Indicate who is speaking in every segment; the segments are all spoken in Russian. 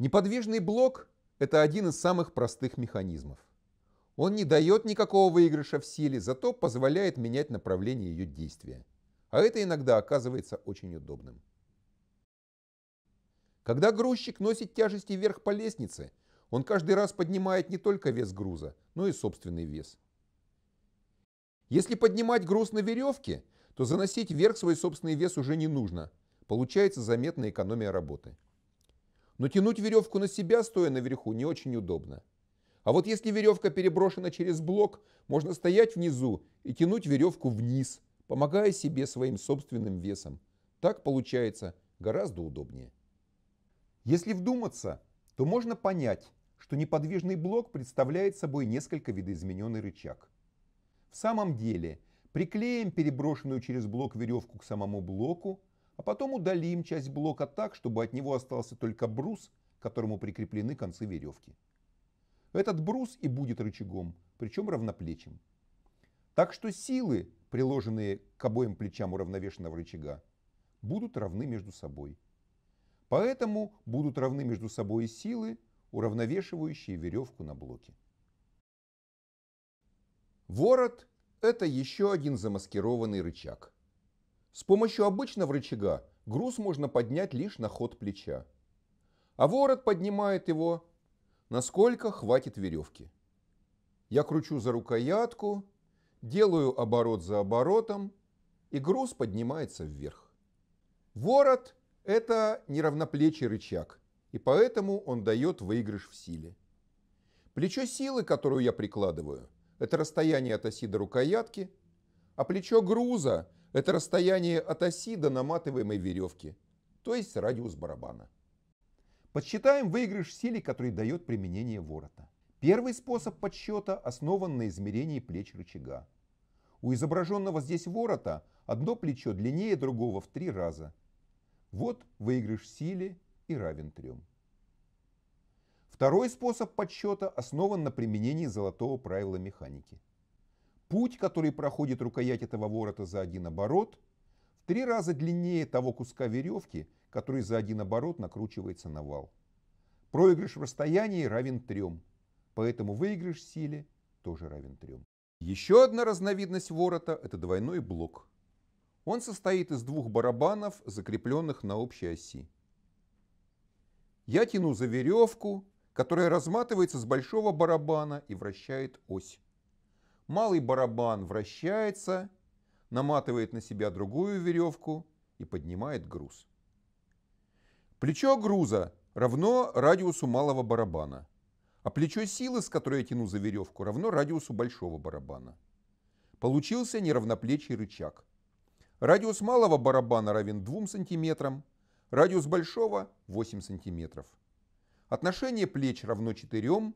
Speaker 1: Неподвижный блок – это один из самых простых механизмов. Он не дает никакого выигрыша в силе, зато позволяет менять направление ее действия. А это иногда оказывается очень удобным. Когда грузчик носит тяжести вверх по лестнице, он каждый раз поднимает не только вес груза, но и собственный вес. Если поднимать груз на веревке, то заносить вверх свой собственный вес уже не нужно. Получается заметная экономия работы. Но тянуть веревку на себя, стоя наверху, не очень удобно. А вот если веревка переброшена через блок, можно стоять внизу и тянуть веревку вниз, помогая себе своим собственным весом. Так получается гораздо удобнее. Если вдуматься, то можно понять, что неподвижный блок представляет собой несколько видоизмененный рычаг. В самом деле, приклеим переброшенную через блок веревку к самому блоку, а потом удалим часть блока так, чтобы от него остался только брус, к которому прикреплены концы веревки. Этот брус и будет рычагом, причем равноплечим. Так что силы, приложенные к обоим плечам уравновешенного рычага, будут равны между собой. Поэтому будут равны между собой силы, уравновешивающие веревку на блоке. Ворот – это еще один замаскированный рычаг – с помощью обычного рычага груз можно поднять лишь на ход плеча. А ворот поднимает его, насколько хватит веревки. Я кручу за рукоятку, делаю оборот за оборотом, и груз поднимается вверх. Ворот – это неравноплечий рычаг, и поэтому он дает выигрыш в силе. Плечо силы, которую я прикладываю, это расстояние от оси до рукоятки, а плечо груза это расстояние от оси до наматываемой веревки, то есть радиус барабана. Подсчитаем выигрыш в силе, который дает применение ворота. Первый способ подсчета основан на измерении плеч рычага. У изображенного здесь ворота одно плечо длиннее другого в три раза. Вот выигрыш в силе и равен трем. Второй способ подсчета основан на применении золотого правила механики – Путь, который проходит рукоять этого ворота за один оборот, в три раза длиннее того куска веревки, который за один оборот накручивается на вал. Проигрыш в расстоянии равен трем, поэтому выигрыш в силе тоже равен трем. Еще одна разновидность ворота – это двойной блок. Он состоит из двух барабанов, закрепленных на общей оси. Я тяну за веревку, которая разматывается с большого барабана и вращает ось. Малый барабан вращается, наматывает на себя другую веревку и поднимает груз. Плечо груза равно радиусу малого барабана, а плечо силы, с которой я тяну за веревку, равно радиусу большого барабана. Получился неравноплечий рычаг. Радиус малого барабана равен 2 см, радиус большого 8 см. Отношение плеч равно 4,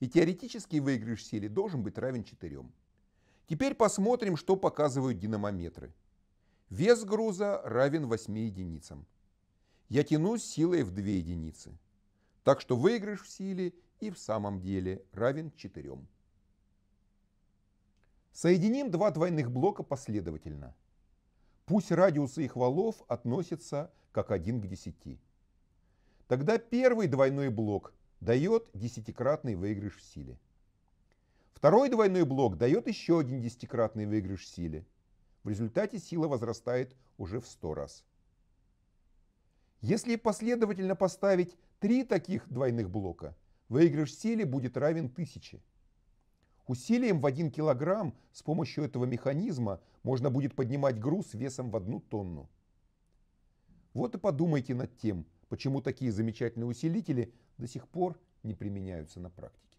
Speaker 1: и теоретический выигрыш силе должен быть равен 4. Теперь посмотрим, что показывают динамометры. Вес груза равен 8 единицам. Я тяну с силой в 2 единицы. Так что выигрыш в силе и в самом деле равен 4. Соединим два двойных блока последовательно. Пусть радиусы их валов относятся как 1 к 10. Тогда первый двойной блок дает десятикратный выигрыш в силе. Второй двойной блок дает еще один десятикратный выигрыш в силе. В результате сила возрастает уже в 100 раз. Если последовательно поставить три таких двойных блока, выигрыш в силе будет равен 1000. Усилием в 1 килограмм с помощью этого механизма можно будет поднимать груз весом в одну тонну. Вот и подумайте над тем, почему такие замечательные усилители до сих пор не применяются на практике.